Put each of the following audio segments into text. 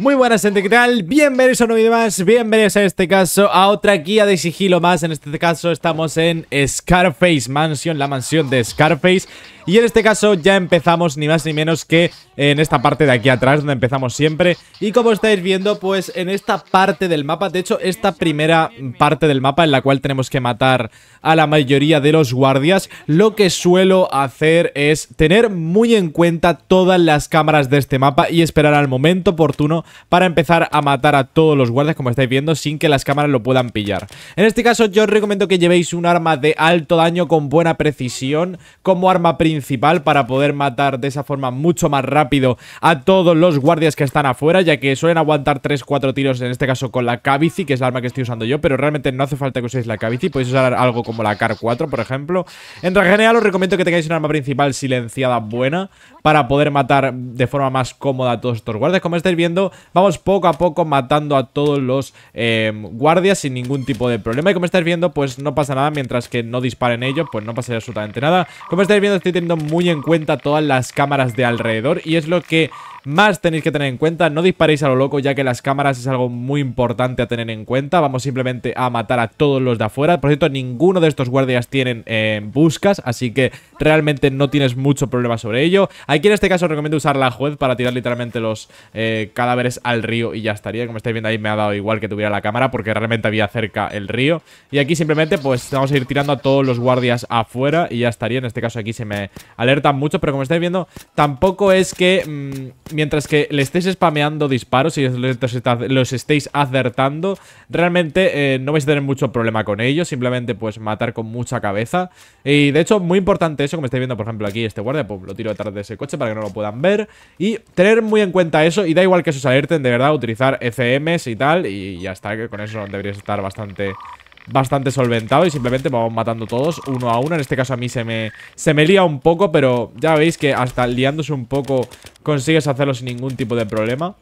Muy buenas gente, ¿qué tal? Bienvenidos a un vídeo más, bienvenidos a este caso a otra guía de sigilo más En este caso estamos en Scarface Mansion, la mansión de Scarface y en este caso ya empezamos ni más ni menos que en esta parte de aquí atrás donde empezamos siempre. Y como estáis viendo, pues en esta parte del mapa, de hecho esta primera parte del mapa en la cual tenemos que matar a la mayoría de los guardias, lo que suelo hacer es tener muy en cuenta todas las cámaras de este mapa y esperar al momento oportuno para empezar a matar a todos los guardias como estáis viendo sin que las cámaras lo puedan pillar. En este caso yo os recomiendo que llevéis un arma de alto daño con buena precisión como arma principal para poder matar de esa forma mucho más rápido a todos los guardias que están afuera, ya que suelen aguantar 3-4 tiros, en este caso con la Cavici, que es la arma que estoy usando yo, pero realmente no hace falta que uséis la Cavici, podéis usar algo como la Car 4, por ejemplo. En general os recomiendo que tengáis una arma principal silenciada buena para poder matar de forma más cómoda a todos estos guardias. Como estáis viendo, vamos poco a poco matando a todos los eh, guardias sin ningún tipo de problema. Y como estáis viendo, pues no pasa nada mientras que no disparen ellos, pues no pasa absolutamente nada. Como estáis viendo, estoy teniendo muy en cuenta todas las cámaras de alrededor y es lo que más tenéis que tener en cuenta, no disparéis a lo loco ya que las cámaras es algo muy importante a tener en cuenta. Vamos simplemente a matar a todos los de afuera. Por cierto, ninguno de estos guardias tienen eh, buscas, así que realmente no tienes mucho problema sobre ello. Aquí en este caso recomiendo usar la juez para tirar literalmente los eh, cadáveres al río y ya estaría. Como estáis viendo ahí me ha dado igual que tuviera la cámara porque realmente había cerca el río. Y aquí simplemente pues vamos a ir tirando a todos los guardias afuera y ya estaría. En este caso aquí se me alertan mucho, pero como estáis viendo tampoco es que... Mm, mientras que le estéis spameando disparos y los estéis acertando, realmente eh, no vais a tener mucho problema con ellos, simplemente pues matar con mucha cabeza. Y de hecho, muy importante eso, como estáis viendo por ejemplo aquí este guardia, pues lo tiro detrás de ese coche para que no lo puedan ver. Y tener muy en cuenta eso, y da igual que eso os alerten, de verdad, utilizar FMs y tal, y ya está, que con eso deberíais estar bastante bastante solventado y simplemente vamos matando todos uno a uno. En este caso a mí se me, se me lía un poco, pero ya veis que hasta liándose un poco consigues hacerlo sin ningún tipo de problema.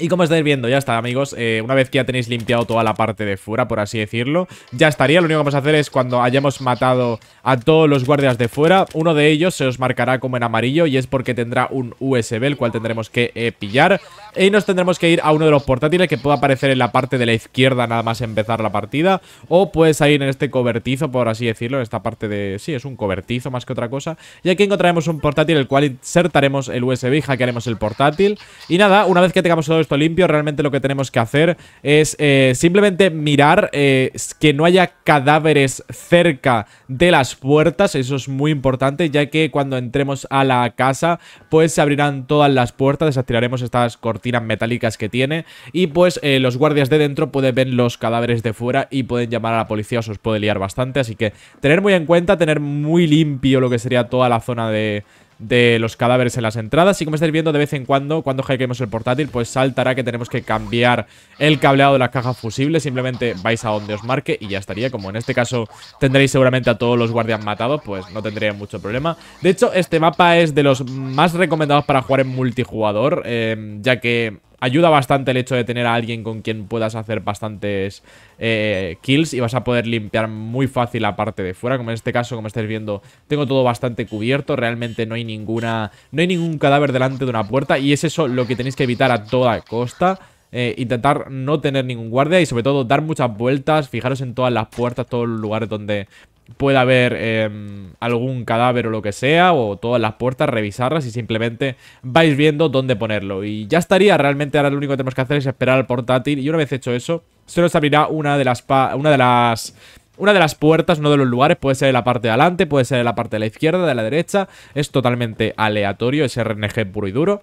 Y como estáis viendo, ya está, amigos, eh, una vez que ya tenéis limpiado toda la parte de fuera, por así decirlo, ya estaría. Lo único que vamos a hacer es cuando hayamos matado a todos los guardias de fuera, uno de ellos se os marcará como en amarillo y es porque tendrá un USB, el cual tendremos que eh, pillar. Y nos tendremos que ir a uno de los portátiles que pueda aparecer en la parte de la izquierda nada más empezar la partida. O puedes ir en este cobertizo, por así decirlo, en esta parte de... Sí, es un cobertizo más que otra cosa. Y aquí encontraremos un portátil el cual insertaremos el USB y hackearemos el portátil. Y nada, una vez que tengamos todos esto limpio, realmente lo que tenemos que hacer es eh, simplemente mirar eh, que no haya cadáveres cerca de las puertas, eso es muy importante, ya que cuando entremos a la casa, pues se abrirán todas las puertas, desactivaremos estas cortinas metálicas que tiene y pues eh, los guardias de dentro pueden ver los cadáveres de fuera y pueden llamar a la policía, os, os puede liar bastante, así que tener muy en cuenta, tener muy limpio lo que sería toda la zona de de los cadáveres en las entradas. Y como estáis viendo, de vez en cuando, cuando hackeemos el portátil, pues saltará que tenemos que cambiar el cableado de las cajas fusibles. Simplemente vais a donde os marque y ya estaría. Como en este caso tendréis seguramente a todos los guardias matados, pues no tendría mucho problema. De hecho, este mapa es de los más recomendados para jugar en multijugador, eh, ya que ayuda bastante el hecho de tener a alguien con quien puedas hacer bastantes eh, kills y vas a poder limpiar muy fácil la parte de fuera, como en este caso, como estáis viendo, tengo todo bastante cubierto, realmente no hay ninguna, no hay ningún cadáver delante de una puerta y es eso lo que tenéis que evitar a toda costa. Eh, intentar no tener ningún guardia y sobre todo dar muchas vueltas, fijaros en todas las puertas, todos los lugares donde Puede haber em, algún cadáver o lo que sea, o todas las puertas, revisarlas y simplemente vais viendo dónde ponerlo. Y ya estaría, realmente ahora lo único que tenemos que hacer es esperar al portátil y una vez hecho eso, se nos abrirá una de las... Una de las una de las puertas, uno de los lugares, puede ser la parte de adelante, puede ser de la parte de la izquierda, de la derecha, es totalmente aleatorio, es RNG puro y duro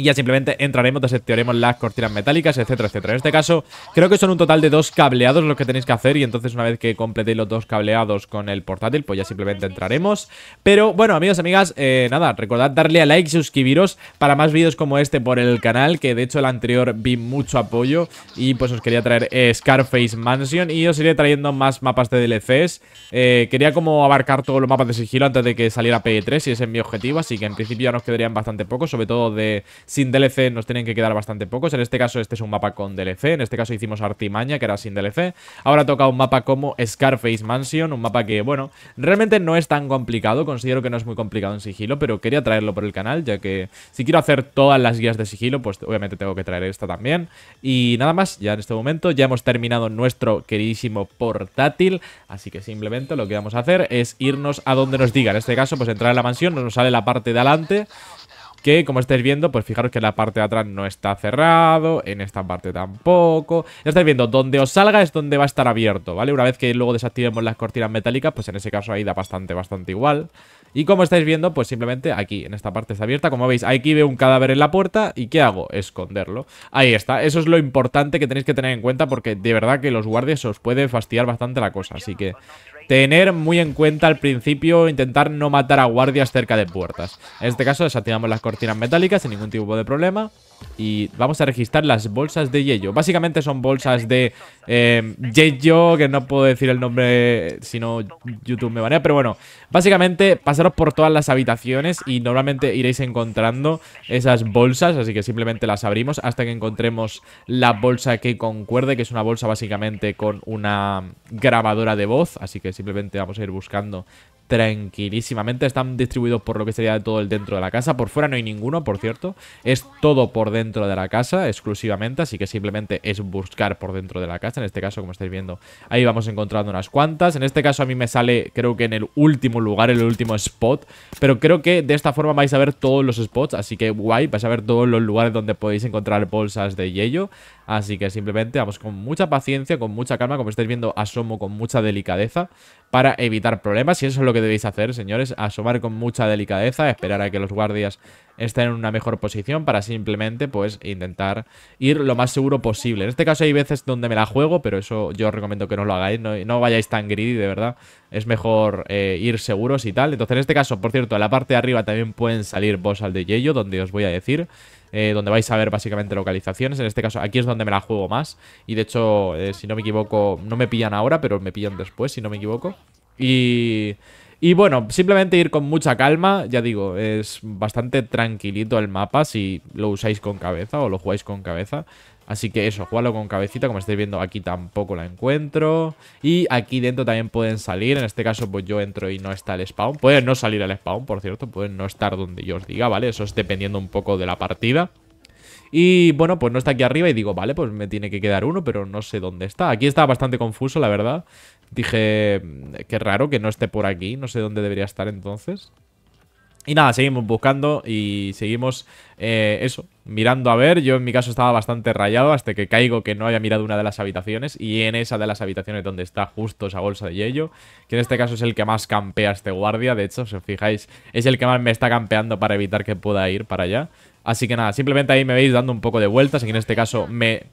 y ya simplemente entraremos, desactivaremos las cortinas metálicas, etcétera, etcétera. En este caso, creo que son un total de dos cableados los que tenéis que hacer y entonces una vez que completéis los dos cableados con el portátil, pues ya simplemente entraremos. Pero bueno, amigos, amigas, eh, nada, recordad darle a like, y suscribiros para más vídeos como este por el canal, que de hecho el anterior vi mucho apoyo y pues os quería traer Scarface Mansion y os iré trayendo más mapas de DLCs. Eh, quería como abarcar todos los mapas de sigilo antes de que saliera PE3 y ese es mi objetivo, así que en principio ya nos quedarían bastante pocos, sobre todo de sin DLC nos tienen que quedar bastante pocos. En este caso, este es un mapa con DLC. En este caso hicimos Artimaña, que era sin DLC. Ahora toca un mapa como Scarface Mansion, un mapa que, bueno, realmente no es tan complicado. Considero que no es muy complicado en sigilo, pero quería traerlo por el canal, ya que si quiero hacer todas las guías de sigilo, pues obviamente tengo que traer esta también. Y nada más, ya en este momento ya hemos terminado nuestro queridísimo portátil, así que simplemente lo que vamos a hacer es irnos a donde nos diga. En este caso, pues entrar en la mansión, nos sale la parte de adelante que como estáis viendo, pues fijaros que la parte de atrás no está cerrado, en esta parte tampoco. Ya estáis viendo, donde os salga es donde va a estar abierto, ¿vale? Una vez que luego desactivemos las cortinas metálicas, pues en ese caso ahí da bastante, bastante igual. Y como estáis viendo, pues simplemente aquí, en esta parte está abierta. Como veis, aquí veo un cadáver en la puerta y ¿qué hago? Esconderlo. Ahí está. Eso es lo importante que tenéis que tener en cuenta porque de verdad que los guardias os puede fastidiar bastante la cosa. Así que tener muy en cuenta al principio intentar no matar a guardias cerca de puertas. En este caso desactivamos las cortinas metálicas sin ningún tipo de problema y vamos a registrar las bolsas de yello. Básicamente son bolsas de eh, yello, que no puedo decir el nombre si no YouTube me banea, pero bueno, básicamente pasaros por todas las habitaciones y normalmente iréis encontrando esas bolsas, así que simplemente las abrimos hasta que encontremos la bolsa que concuerde, que es una bolsa básicamente con una grabadora de voz, así que simplemente vamos a ir buscando tranquilísimamente. Están distribuidos por lo que sería todo el dentro de la casa. Por fuera no hay ninguno, por cierto. Es todo por dentro de la casa exclusivamente, así que simplemente es buscar por dentro de la casa. En este caso, como estáis viendo, ahí vamos encontrando unas cuantas. En este caso a mí me sale, creo que en el último lugar, el último spot. Pero creo que de esta forma vais a ver todos los spots, así que guay. Vais a ver todos los lugares donde podéis encontrar bolsas de yello. Así que simplemente vamos con mucha paciencia, con mucha calma, como estáis viendo, asomo con mucha delicadeza para evitar problemas. Y eso es lo que debéis hacer, señores, asomar con mucha delicadeza, esperar a que los guardias estén en una mejor posición para simplemente, pues, intentar ir lo más seguro posible. En este caso hay veces donde me la juego, pero eso yo recomiendo que no lo hagáis, no, vayáis tan greedy, de verdad. Es mejor eh, ir seguros y tal. Entonces, en este caso, por cierto, a la parte de arriba también pueden salir vos al de Yeyo, donde os voy a decir... Eh, donde vais a ver básicamente localizaciones. En este caso, aquí es donde me la juego más. Y de hecho, eh, si no me equivoco, no me pillan ahora, pero me pillan después, si no me equivoco. Y... Y bueno, simplemente ir con mucha calma, ya digo, es bastante tranquilito el mapa si lo usáis con cabeza o lo jugáis con cabeza. Así que eso, jugarlo con cabecita, como estáis viendo aquí tampoco la encuentro. Y aquí dentro también pueden salir, en este caso pues yo entro y no está el spawn. Pueden no salir al spawn, por cierto, pueden no estar donde yo os diga, ¿vale? Eso es dependiendo un poco de la partida. Y bueno, pues no está aquí arriba y digo, vale, pues me tiene que quedar uno, pero no sé dónde está. Aquí estaba bastante confuso, la verdad. Dije, mm, qué raro que no esté por aquí, no sé dónde debería estar entonces. Y nada, seguimos buscando y seguimos eh, eso, mirando a ver. Yo en mi caso estaba bastante rayado hasta que caigo que no haya mirado una de las habitaciones y en esa de las habitaciones donde está justo esa bolsa de hielo, que en este caso es el que más campea este guardia, de hecho, si os fijáis, es el que más me está campeando para evitar que pueda ir para allá. Así que nada, simplemente ahí me veis dando un poco de vueltas, y en este caso me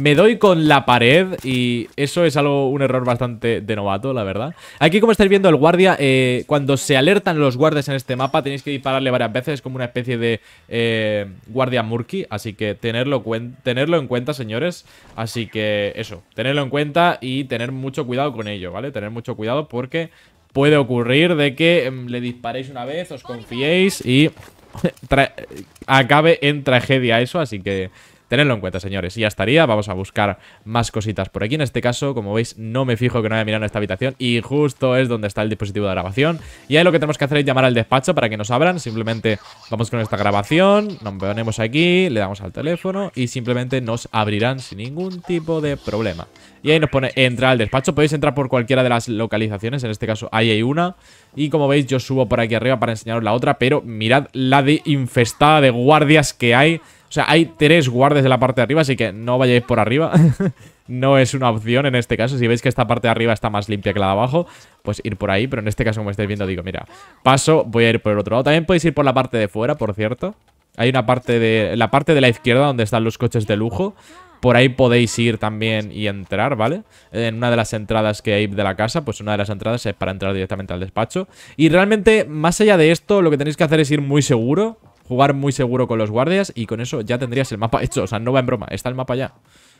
me doy con la pared y eso es algo, un error bastante de novato, la verdad. Aquí, como estáis viendo, el guardia, eh, cuando se alertan los guardias en este mapa, tenéis que dispararle varias veces. Es como una especie de eh, guardia murky, así que tenerlo, tenerlo en cuenta, señores. Así que eso, tenerlo en cuenta y tener mucho cuidado con ello, ¿vale? Tener mucho cuidado porque puede ocurrir de que em, le disparéis una vez, os confiéis y acabe en tragedia eso, así que Tenedlo en cuenta, señores. ya estaría. Vamos a buscar más cositas por aquí. En este caso, como veis, no me fijo que no haya mirado en esta habitación. Y justo es donde está el dispositivo de grabación. Y ahí lo que tenemos que hacer es llamar al despacho para que nos abran. Simplemente vamos con esta grabación. Nos ponemos aquí, le damos al teléfono y simplemente nos abrirán sin ningún tipo de problema. Y ahí nos pone entrar al despacho. Podéis entrar por cualquiera de las localizaciones. En este caso, ahí hay una. Y como veis, yo subo por aquí arriba para enseñaros la otra. Pero mirad la infestada de guardias que hay o sea, hay tres guardias de la parte de arriba, así que no vayáis por arriba. no es una opción en este caso. Si veis que esta parte de arriba está más limpia que la de abajo, pues ir por ahí. Pero en este caso, como estáis viendo, digo, mira, paso, voy a ir por el otro lado. También podéis ir por la parte de fuera, por cierto. Hay una parte de... La parte de la izquierda donde están los coches de lujo. Por ahí podéis ir también y entrar, ¿vale? En una de las entradas que hay de la casa, pues una de las entradas es para entrar directamente al despacho. Y realmente, más allá de esto, lo que tenéis que hacer es ir muy seguro jugar muy seguro con los guardias y con eso ya tendrías el mapa hecho. O sea, no va en broma, está el mapa ya.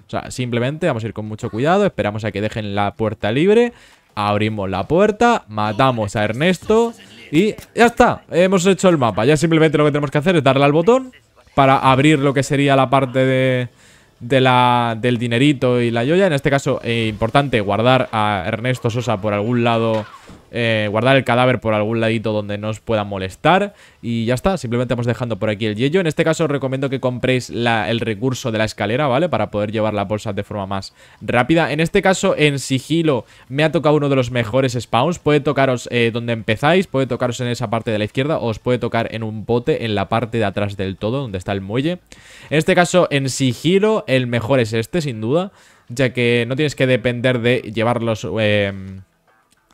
O sea, simplemente vamos a ir con mucho cuidado, esperamos a que dejen la puerta libre, abrimos la puerta, matamos a Ernesto y ya está, hemos hecho el mapa. Ya simplemente lo que tenemos que hacer es darle al botón para abrir lo que sería la parte de, de la, del dinerito y la joya. En este caso, eh, importante guardar a Ernesto Sosa por algún lado eh, guardar el cadáver por algún ladito donde no os pueda molestar y ya está, simplemente vamos dejando por aquí el yello. En este caso os recomiendo que compréis el recurso de la escalera, ¿vale? Para poder llevar la bolsa de forma más rápida. En este caso, en sigilo, me ha tocado uno de los mejores spawns. Puede tocaros eh, donde empezáis, puede tocaros en esa parte de la izquierda o os puede tocar en un bote en la parte de atrás del todo, donde está el muelle. En este caso, en sigilo, el mejor es este, sin duda, ya que no tienes que depender de llevarlos... Eh,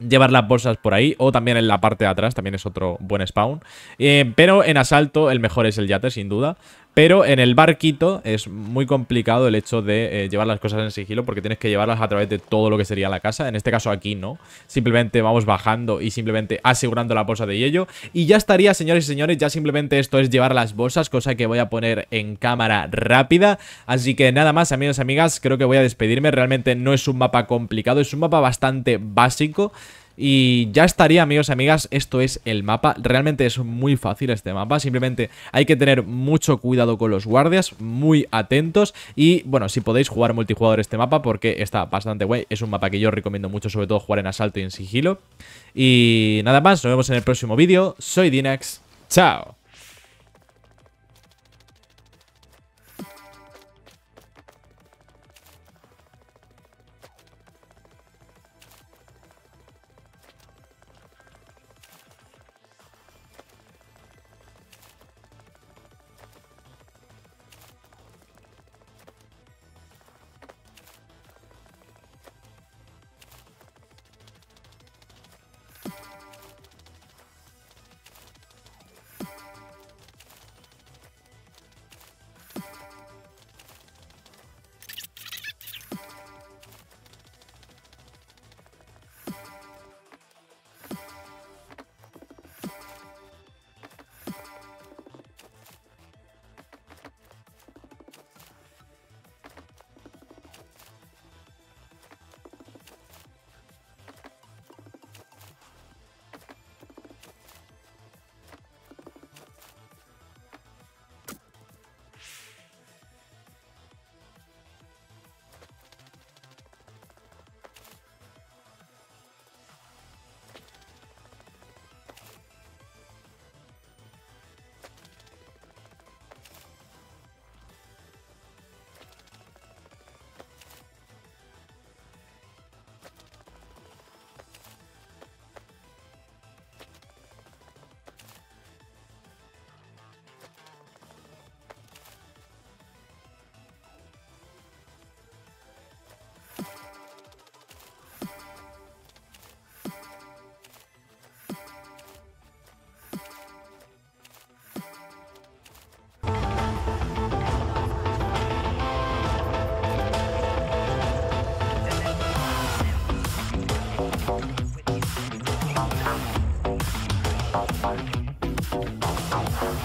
llevar las bolsas por ahí o también en la parte de atrás, también es otro buen spawn. Eh, pero en asalto el mejor es el yate, sin duda. Pero en el barquito es muy complicado el hecho de eh, llevar las cosas en sigilo porque tienes que llevarlas a través de todo lo que sería la casa. En este caso aquí no. Simplemente vamos bajando y simplemente asegurando la bolsa de hielo. Y ya estaría, señores y señores, ya simplemente esto es llevar las bolsas, cosa que voy a poner en cámara rápida. Así que nada más, amigos y amigas, creo que voy a despedirme. Realmente no es un mapa complicado, es un mapa bastante básico. Y ya estaría, amigos y amigas, esto es el mapa. Realmente es muy fácil este mapa, simplemente hay que tener mucho cuidado con los guardias, muy atentos. Y bueno, si podéis jugar multijugador este mapa, porque está bastante guay. Es un mapa que yo recomiendo mucho, sobre todo jugar en asalto y en sigilo. Y nada más, nos vemos en el próximo vídeo. Soy Dinax, chao.